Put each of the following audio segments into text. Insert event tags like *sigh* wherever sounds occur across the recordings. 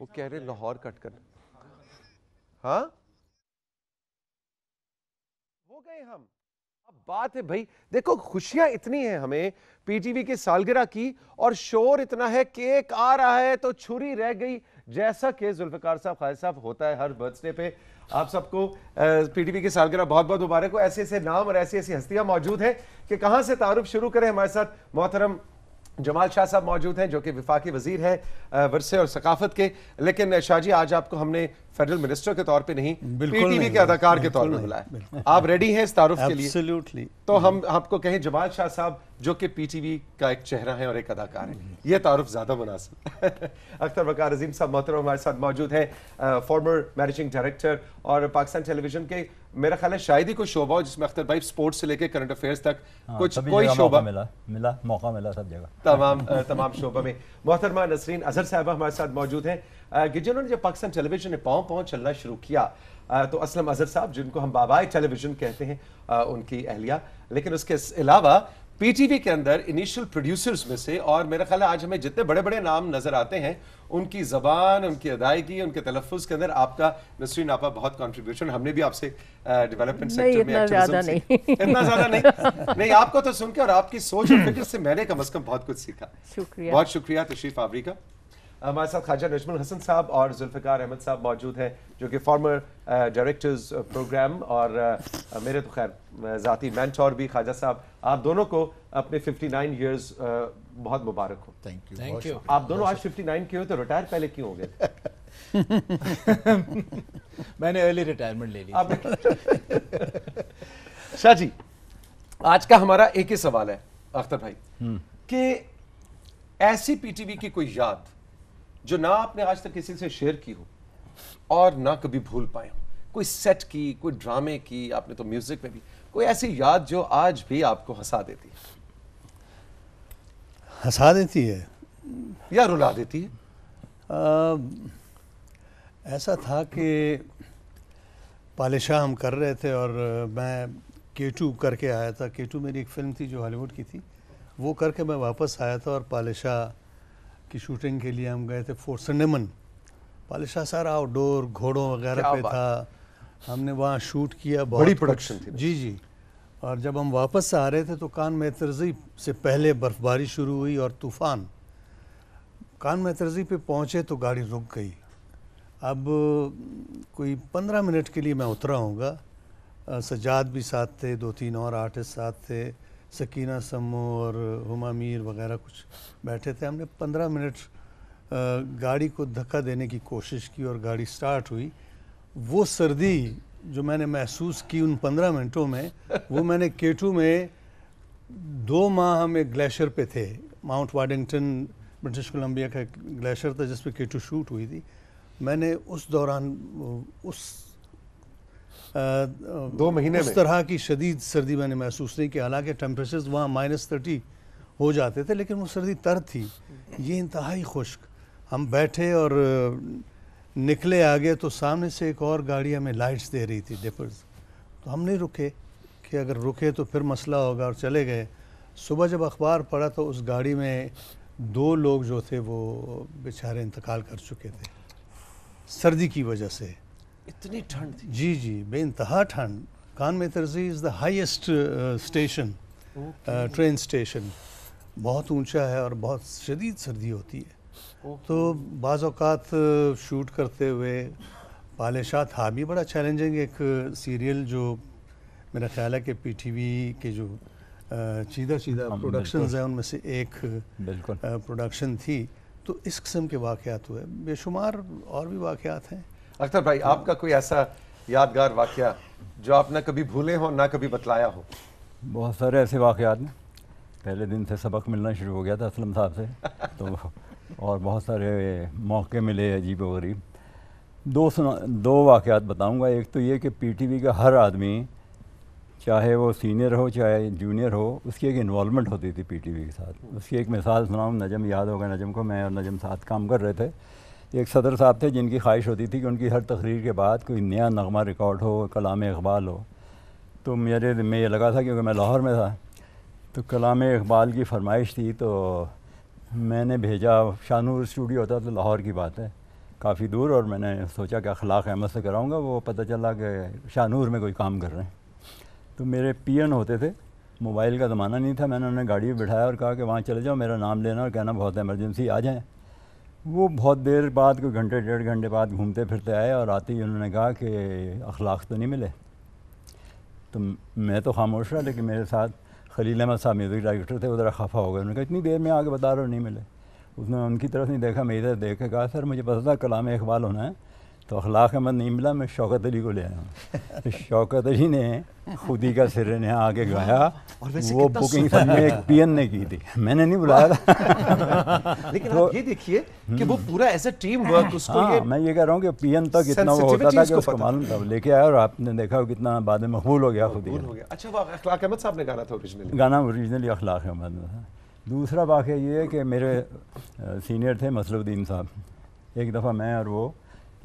वो कह रहे लाहौर कट कर हाँ हो गए हम अब बात है भाई देखो खुशियां इतनी है हमें पीटीवी की सालगिरह की और शोर इतना है केक आ रहा है तो छुरी रह गई जैसा कि जुल्फकार साहब खाल साहब होता है हर बर्थडे पे आप सबको पीटीवी की सालगिरह बहुत बहुत मुबारक हो ऐसे ऐसे नाम और ऐसी ऐसी हस्तियां मौजूद हैं कि कहां से तारुफ शुरू करें हमारे साथ मोहतरम जमाल शाह साहब मौजूद हैं जो कि विफाकी वजीर हैं वरसे और सकाफत के लेकिन शाहजी आज आपको हमने फेडरल मिनिस्टर के तौर पे नहीं पीटीवी के अदाकार के तौर पे बुलाया आप रेडी हैं इस तारुफ के लिए तो हम आपको कहें जमाल शाह साहब जो कि पीटीवी का एक चेहरा है और एक अदाकार है यह तारफ ज़्यादा मुनासिब *laughs* अख्तर बकार अजीम साहब मोहतरम हमारे साथ मौजूद हैं फॉर्मर मैनेजिंग डायरेक्टर और पाकिस्तान टेलीविजन के मेरा ख्याल है शायद ही कोई शोबा हो जिसमें अख्तर भाई स्पोर्ट्स से लेकर करंट अफेयर्स तक हाँ, कुछ कोई शोबा मिला मिला मौका मिला सब जगह तमाम तमाम शोबा में मोहतरमा नसरीन अजहर साहबा हमारे साथ मौजूद हैं कि जिन्होंने जब पाकिस्तान टेलीविजन ने पाँव पाँव चलना शुरू किया तो असलम अजहर साहब जिनको हम बाबा टेलीविजन कहते हैं उनकी अहलिया लेकिन उसके अलावा पीटीवी के अंदर इनिशियल प्रोड्यूसर्स में से और मेरा ख्याल है आज हमें जितने बड़े बड़े नाम नजर आते हैं उनकी जबान उनकी अदायगी उनके तलफ़ के अंदर आपका नसरी नापा बहुत कंट्रीब्यूशन हमने भी आपसे डेवलपमेंट सेक्टर में इतना ज्यादा नहीं इतना ज्यादा नहीं नहीं आपको तो सुनकर और आपकी सोच और फिक्र से मैंने कम अज कम बहुत कुछ सीखा शुक्रिया बहुत शुक्रिया तशरीफ आवरी का हमारे साथ ख्वाजा नजमुल हसन साहब और जुल्फ़ार अहमद साहब मौजूद हैं जो कि फॉर्मर डायरेक्टर्स प्रोग्राम और आ, uh, मेरे तो खैर uh, ज़ाती और भी ख्वाजा साहब आप दोनों को अपने 59 नाइन ईयर्स बहुत मुबारक हो थैंक यू थैंक यू आप दोनों आज 59 के हो तो रिटायर पहले क्यों हो गए *laughs* मैंने अर्ली रिटायरमेंट ले लिया *laughs* शाह जी आज का हमारा एक ही सवाल है अख्तर भाई हम्म। कि ऐसी पी की कोई याद जो ना आपने आज तक किसी से शेयर की हो और ना कभी भूल पाए हो कोई सेट की कोई ड्रामे की आपने तो म्यूजिक में भी कोई ऐसी याद जो आज भी आपको हंसा देती है हंसा देती है या रुला देती है आ, ऐसा था कि शाह हम कर रहे थे और मैं केटू करके आया था केटू मेरी एक फिल्म थी जो हॉलीवुड की थी वो करके मैं वापस आया था और शाह की शूटिंग के लिए हम गए थे फोर्ट सिनेमन शाह सारा आउटडोर घोड़ों वगैरह पे था हमने वहाँ शूट किया बहुत बड़ी प्रोडक्शन थी जी जी और जब हम वापस आ रहे थे तो कान मैतरजी से पहले बर्फबारी शुरू हुई और तूफ़ान कान मैतरजी पे पहुँचे तो गाड़ी रुक गई अब कोई पंद्रह मिनट के लिए मैं उतरा हूँगा सजाद भी साथ थे दो तीन और आर्टिस्ट साथ थे सकीना समो और हुमा मीर वगैरह कुछ बैठे थे हमने पंद्रह मिनट गाड़ी को धक्का देने की कोशिश की और गाड़ी स्टार्ट हुई वो सर्दी जो मैंने महसूस की उन पंद्रह मिनटों में वो *laughs* मैंने केटू में दो माह हम एक ग्लेशियर पे थे माउंट वाडिंगटन ब्रिटिश कोलंबिया का ग्लेशियर था जिस केटू शूट हुई थी मैंने उस दौरान उस दो महीने उस तरह की शदीद सर्दी मैंने महसूस नहीं किया हालांकि टेम्परेचर वहाँ माइनस थर्टी हो जाते थे लेकिन वो सर्दी तर थी ये इंतहाई खुश्क हम बैठे और निकले आगे तो सामने से एक और गाड़ी हमें लाइट्स दे रही थी डिपर्स तो हम नहीं रुके कि अगर रुके तो फिर मसला होगा और चले गए सुबह जब अखबार पढ़ा तो उस गाड़ी में दो लोग जो थे वो बेचारे इंतकाल कर चुके थे सर्दी की वजह से इतनी ठंड थी जी जी बेानतहा ठंड कान में तरजी is the highest station train station बहुत ऊंचा है और बहुत शदीद सर्दी होती है okay. तो बाज़ात uh, शूट करते हुए शाह था भी बड़ा चैलेंजिंग एक सीरियल uh, जो मेरा ख्याल है कि पी टी वी के जो चीदा चीदा प्रोडक्शन है उनमें से एक प्रोडक्शन uh, थी तो इस किस्म के वाक़ हुए बेशुमार और भी वाक़ हैं अख्तर भाई आपका कोई ऐसा यादगार वाक्य जो आप ना कभी भूले हो ना कभी बतलाया हो बहुत सारे ऐसे वाक़ात हैं पहले दिन से सबक मिलना शुरू हो गया था असलम साहब से तो और बहुत सारे मौके मिले अजीब व गरीब दो सुना दो वाक़ात बताऊंगा एक तो ये कि पीटीवी का हर आदमी चाहे वो सीनियर हो चाहे जूनियर हो उसकी एक इन्वॉलमेंट होती थी पीटीवी के साथ उसकी एक मिसाल सुनाऊँ नजम याद होगा नजम को मैं और नजम साथ काम कर रहे थे एक सदर साहब थे जिनकी ख्वाहिश होती थी कि उनकी हर तकरीर के बाद कोई नया नगमा रिकॉर्ड हो कलाम इकबाल हो तो मेरे में ये लगा था क्योंकि मैं लाहौर में था तो कलाम इकबाल की फरमाइश थी तो मैंने भेजा शाहनूर स्टूडियो होता तो लाहौर की बात है काफ़ी दूर और मैंने सोचा कि अखलाक अहमद से कराऊँगा वो पता चला कि शाहनूर में कोई काम कर रहे हैं तो मेरे पीएन होते थे मोबाइल का ज़माना नहीं था मैंने उन्हें गाड़ी में बिठाया और कहा कि वहाँ चले जाओ मेरा नाम लेना और कहना बहुत एमरजेंसी आ जाएँ वो बहुत देर बाद कोई घंटे डेढ़ घंटे बाद घूमते फिरते आए और आते ही उन्होंने कहा कि अखलाक तो नहीं मिले तो मैं तो खामोश रहा लेकिन मेरे साथ खलील अहमद साहब म्यूज़िक डायरेक्टर तो थे वो ज़रा खफा हो गए उन्होंने कहा इतनी देर में आगे बता रहा नहीं मिले उसने उनकी तरफ नहीं देखा मेरी तरफ देख के कहा सर मुझे पता था कलाम इकबाल होना है तो अखलाक अहमद नीमला में शौकत अली को ले आया हूँ तो शौकत अली ने खुदी का सिर ने आके गाया और वैसे वो बुकिंग में एक पीएन ने की थी मैंने नहीं बुलाया था लेकिन तो, आप ये देखिए कि वो हम्म। पूरा ऐसा टीम वर्क उसको हाँ, ये मैं ये कह रहा हूँ कि पीएन तक इतना वो होता था कि उसको मालूम था लेके आया और आपने देखा कितना बाद में मकबूल हो गया खुदी अच्छा वो अखलाक अहमद साहब ने गाना था ओरिजिनली गाना ओरिजिनली अखलाक अहमद ने था दूसरा वाक्य ये है कि मेरे सीनियर थे मसलुद्दीन साहब एक दफ़ा मैं और वो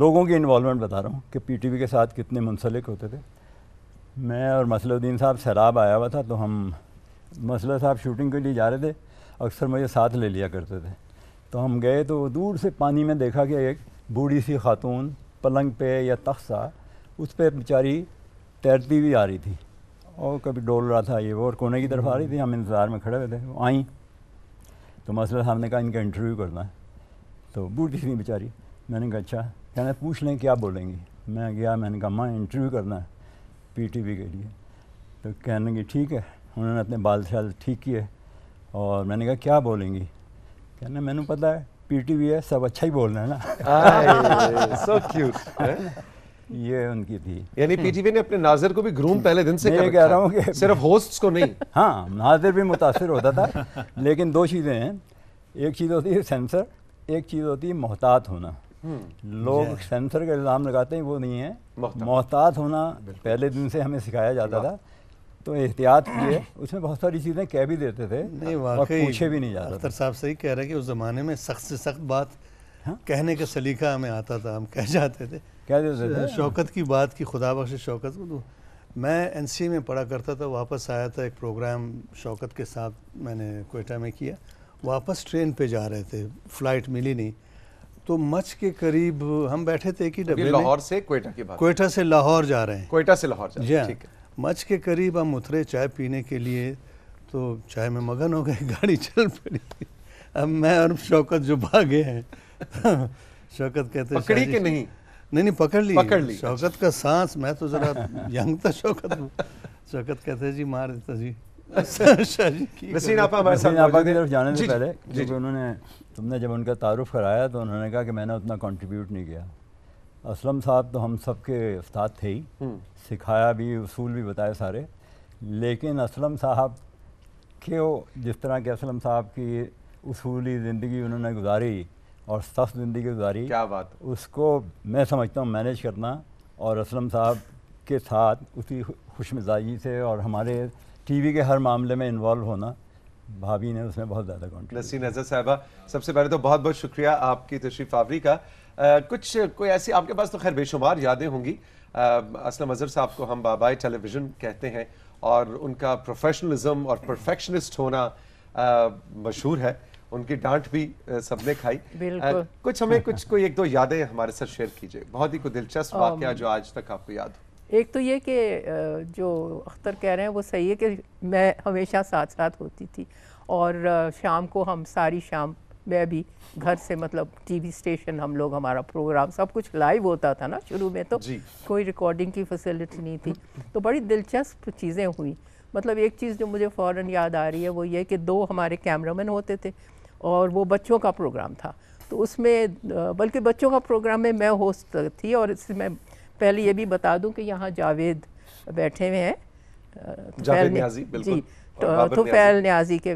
लोगों की इन्वॉलमेंट बता रहा हूँ कि पीटीवी के साथ कितने मुंसलिक होते थे मैं और मसलुद्दीन साहब शराब आया हुआ था तो हम मसल साहब शूटिंग के लिए जा रहे थे अक्सर मुझे साथ ले लिया करते थे तो हम गए तो दूर से पानी में देखा कि एक बूढ़ी सी खातून पलंग पे या तख्सा उस पर बेचारी तैरती हुई आ रही थी और कभी डोल रहा था ये वो और कोने की तरफ आ रही थी हम इंतज़ार में खड़े हुए थे वो आई तो मसला साहब ने कहा इनका इंटरव्यू करना है तो बूढ़ी सी बेचारी मैंने कहा अच्छा कहने पूछ लें क्या बोलेंगी मैं गया मैंने कहा माँ इंटरव्यू करना है पीटीवी के लिए तो कहने की ठीक है उन्होंने अपने बाल शाल ठीक किए और मैंने कहा क्या बोलेंगी कहना मैंने पता है पीटीवी है सब अच्छा ही बोलना है ना सो क्यूट *laughs* ये उनकी थी यानी पीटीवी ने अपने नाजिर को भी ग्रूम पहले दिन से मैं कह रहा हूँ कि सिर्फ होस्ट्स को नहीं *laughs* हाँ नाजिर भी मुतासर होता था लेकिन दो चीज़ें हैं एक चीज़ होती है सेंसर एक चीज़ होती है मोहतात होना लोग सेंसर का इल्ज़ाम लगाते हैं वो नहीं है मोहतात होना पहले दिन से हमें सिखाया जाता था तो एहतियात किए *coughs* उसमें बहुत सारी चीज़ें कह भी देते थे नहीं वाकई पूछे भी नहीं जाते अख्तर साहब सही कह रहे हैं कि उस ज़माने में सख्त से सख्त बात हा? कहने का सलीका हमें आता था हम कह जाते थे कह देते थे शौकत की बात की खुदा बख्श शौकत को तो मैं एन सी में पढ़ा करता था वापस आया था एक प्रोग्राम शौकत के साथ मैंने कोयटा में किया वापस ट्रेन पर जा रहे थे फ्लाइट मिली नहीं तो मच के करीब हम बैठे थे कि तो डब्बे लाहौर से कोयटा की बात कोयटा से लाहौर जा रहे हैं कोयटा से लाहौर जा रहे हैं हाँ। मच के करीब हम उतरे चाय पीने के लिए तो चाय में मगन हो गए *laughs* गाड़ी चल पड़ी अब मैं और शौकत जो भागे हैं *laughs* शौकत कहते पकड़ी के नहीं नहीं नहीं पकड़ ली पकड़ ली शौकत का सांस मैं तो जरा यंग था शौकत शौकत कहते जी मार देता जी आपा हमारे साथ आपा की तरफ जाने से पहले क्योंकि उन्होंने तुमने जब उनका तारुफ कराया तो उन्होंने कहा कि मैंने उतना कंट्रीब्यूट नहीं किया असलम साहब तो हम सब के उस्ताद थे ही हम्म। सिखाया भी उसूल भी बताए सारे लेकिन असलम साहब के वो जिस तरह के असलम साहब की उसूली ज़िंदगी उन्होंने गुजारी और सख्त ज़िंदगी गुजारी क्या बात उसको मैं समझता हूँ मैनेज करना और असलम साहब के साथ उसी खुश मिजाजी से और हमारे टीवी के हर मामले में इन्वॉल्व होना भाभी ने उसमें बहुत ज़्यादा कॉन्ट्रीब्यूट नजर साहबा सबसे पहले तो बहुत बहुत शुक्रिया आपकी तशरीफ आवरी का आ, कुछ कोई ऐसी आपके पास तो खैर बेशुमार यादें होंगी असलम अजहर साहब को हम बाबाई टेलीविज़न कहते हैं और उनका प्रोफेशनलिज्म और परफेक्शनिस्ट होना मशहूर है उनकी डांट भी सबने खाई आ, कुछ हमें कुछ कोई एक दो यादें हमारे साथ शेयर कीजिए बहुत ही कोई दिलचस्प *laughs* वाक्य जो आज तक आपको याद हो एक तो ये कि जो अख्तर कह रहे हैं वो सही है कि मैं हमेशा साथ साथ होती थी और शाम को हम सारी शाम मैं भी घर से मतलब टीवी स्टेशन हम लोग हमारा प्रोग्राम सब कुछ लाइव होता था ना शुरू में तो कोई रिकॉर्डिंग की फैसिलिटी नहीं थी तो बड़ी दिलचस्प चीज़ें हुई मतलब एक चीज़ जो मुझे फ़ौर याद आ रही है वो ये कि दो हमारे कैमरामैन होते थे और वो बच्चों का प्रोग्राम था तो उसमें बल्कि बच्चों का प्रोग्राम में मैं होस्ट थी और इसमें पहले ये भी बता दूं कि यहाँ जावेद बैठे हुए हैं तो जावेद न्याजी जी तो, तो फैल न्याजी के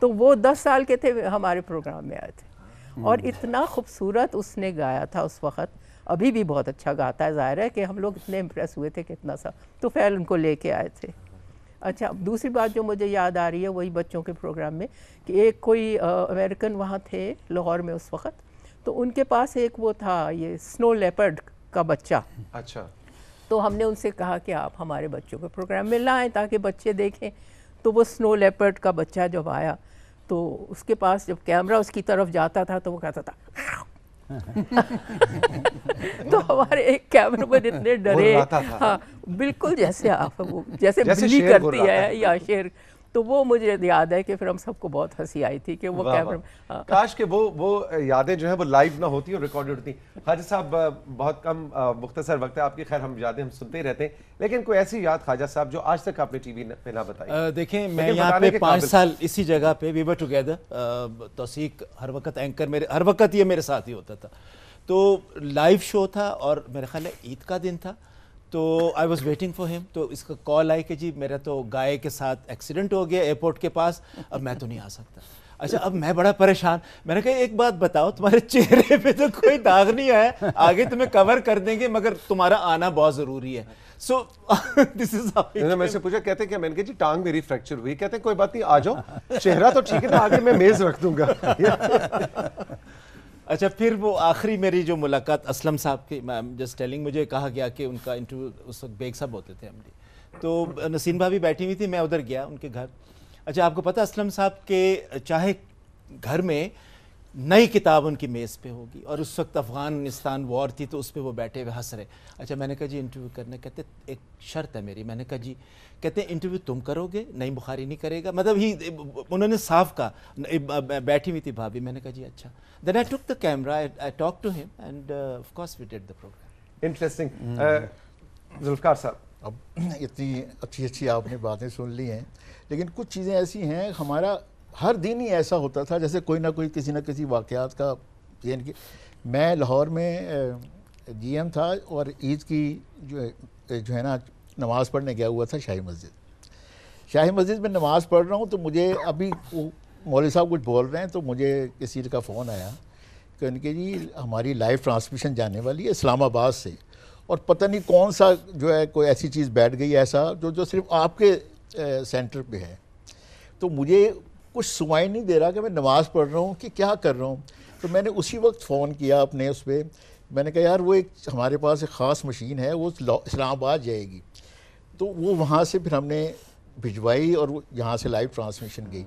तो वो दस साल के थे हमारे प्रोग्राम में आए थे हम्म। और इतना खूबसूरत उसने गाया था उस वक्त अभी भी बहुत अच्छा गाता है ज़ाहिर है कि हम लोग इतने इम्प्रेस हुए थे कि इतना सा तो फैल उनको लेके आए थे अच्छा दूसरी बात जो मुझे याद आ रही है वही बच्चों के प्रोग्राम में कि एक कोई अमेरिकन वहाँ थे लाहौर में उस वक्त तो उनके पास एक वो था ये स्नो लेपर्ड का बच्चा अच्छा तो हमने उनसे कहा कि आप हमारे बच्चों के प्रोग्राम में लाएं ताकि बच्चे देखें तो वो स्नो लेपर्ड का बच्चा जब आया तो उसके पास जब कैमरा उसकी तरफ जाता था तो वो कहता था हाँ। *laughs* तो हमारे एक कैमरामैन इतने डरे हाँ बिल्कुल जैसे आप वो जैसे, जैसे बिल्ली करती है या शेर तो वो मुझे याद है कि फिर हम सबको बहुत हंसी आई थी कि वो कैमरा हाँ। काश के वो वो यादें जो है वो लाइव ना होती और रिकॉर्डेड होती हाजी साहब बहुत कम मुख्तसर वक्त है आपकी खैर हम यादें हम सुनते रहते हैं लेकिन कोई ऐसी याद खाजा साहब जो आज तक आपने टीवी पे ना बताई देखें मैं यहाँ पे पाँच साल इसी जगह पे वी वर टुगेदर तोसीक हर वक्त एंकर मेरे हर वक्त ये मेरे साथ ही होता था तो लाइव शो था और मेरे ख्याल है ईद का दिन था तो I was waiting for him तो इसका कॉल आई कि जी मेरा तो गाय के साथ एक्सीडेंट हो गया एयरपोर्ट के पास अब मैं तो नहीं आ सकता अच्छा अब मैं बड़ा परेशान मैंने कहा एक बात बताओ तुम्हारे चेहरे पे तो कोई दाग नहीं आया आगे तुम्हें कवर कर देंगे मगर तुम्हारा आना बहुत ज़रूरी है सो दिस इज मैंने पूछा कहते क्या मैंने कहा जी टांग मेरी फ्रैक्चर हुई कहते कोई बात नहीं आ जाओ चेहरा तो ठीक है ना तो आगे मैं मेज़ रख दूंगा *laughs* अच्छा फिर वो आखिरी मेरी जो मुलाकात असलम साहब की मैम जस्ट टेलिंग मुझे कहा गया कि उनका इंटरव्यू उस वक्त बेग साहब होते थे एम तो नसीन भाभी बैठी हुई थी मैं उधर गया उनके घर अच्छा आपको पता असलम साहब के चाहे घर में नई किताब उनकी मेज़ पे होगी और उस वक्त अफ़गानिस्तान वॉर थी तो उस पर वो बैठे हुए हंस रहे अच्छा मैंने कहा जी इंटरव्यू करने कहते एक शर्त है मेरी मैंने कहा जी कहते हैं इंटरव्यू तुम करोगे नई बुखारी नहीं करेगा मतलब ही उन्होंने साफ कहा बैठी हुई थी भाभी मैंने कहा जी अच्छा then I took the camera I talk to him and of course we did the programme interesting Zulfikar साहब अब इतनी अच्छी अच्छी आपने बातें सुन ली हैं लेकिन कुछ चीज़ें ऐसी हैं हमारा हर दिन ही ऐसा होता था जैसे कोई ना कोई किसी ना किसी वाक़ात का यानी कि मैं लाहौर में जीएम था और ईद की जो जो है ना नमाज़ पढ़ने गया हुआ था शाही मस्जिद शाही मस्जिद में नमाज़ पढ़ रहा हूँ तो मुझे अभी मौल साहब कुछ बोल रहे हैं तो मुझे किसी का फ़ोन आया कि उनके जी हमारी लाइव ट्रांसमिशन जाने वाली है इस्लामाबाद से और पता नहीं कौन सा जो है कोई ऐसी चीज़ बैठ गई ऐसा जो जो सिर्फ आपके सेंटर पे है तो मुझे कुछ सुनवाई नहीं दे रहा कि मैं नमाज़ पढ़ रहा हूँ कि क्या कर रहा हूँ तो मैंने उसी वक्त फ़ोन किया अपने उस पर मैंने कहा यार वो एक हमारे पास एक ख़ास मशीन है वो इस्लामाबाद जाएगी तो वो वहाँ से फिर हमने भिजवाई और वो यहाँ से लाइव ट्रांसमिशन गई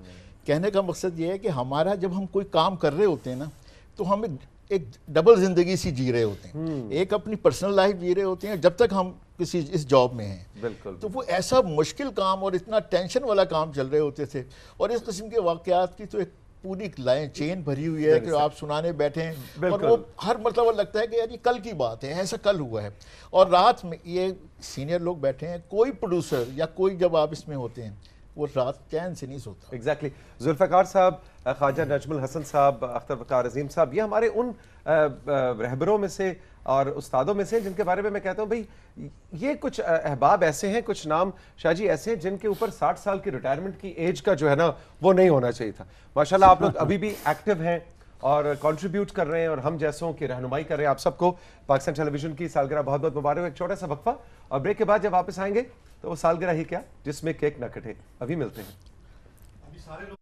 कहने का मकसद ये है कि हमारा जब हम कोई काम कर रहे होते हैं ना तो हम एक डबल ज़िंदगी सी जी रहे होते हैं हम्म। एक अपनी पर्सनल लाइफ जी रहे होते हैं जब तक हम किसी इस जॉब में हैं बिल्कुल तो वो ऐसा मुश्किल काम और इतना टेंशन वाला काम चल रहे होते थे और इस किस्म के वाक़ात की तो एक पूरी लाइन चेन भरी हुई है कि आप सुनाने बैठे हैं और वो हर मतलब लगता है कि यार ये कल की बात है ऐसा कल हुआ है और रात में ये सीनियर लोग बैठे हैं कोई प्रोड्यूसर या कोई जब आप इसमें होते हैं वो रात चैन से नहीं सोता एग्जैक्टली exactly. जुल्फ़ार साहब ख्वाजा नजमल हसन साहब अख्तर वकार अजीम साहब ये हमारे उन रहबरों में से और उस्तादों में से जिनके बारे में मैं कहता हूँ भाई ये कुछ अहबाब ऐसे हैं कुछ नाम शाहजी ऐसे हैं जिनके ऊपर 60 साल की रिटायरमेंट की एज का जो है ना वो नहीं होना चाहिए था माशाल्लाह आप लोग अभी भी एक्टिव हैं और कंट्रीब्यूट कर रहे हैं और हम जैसों की रहनुमाई कर रहे हैं आप सबको पाकिस्तान टेलीविजन की सालगिरह बहुत बहुत मुबारक एक छोटा सा वक्फा और ब्रेक के बाद जब वापस आएंगे तो वो सालगिरह ही क्या जिसमें केक न कटे अभी मिलते हैं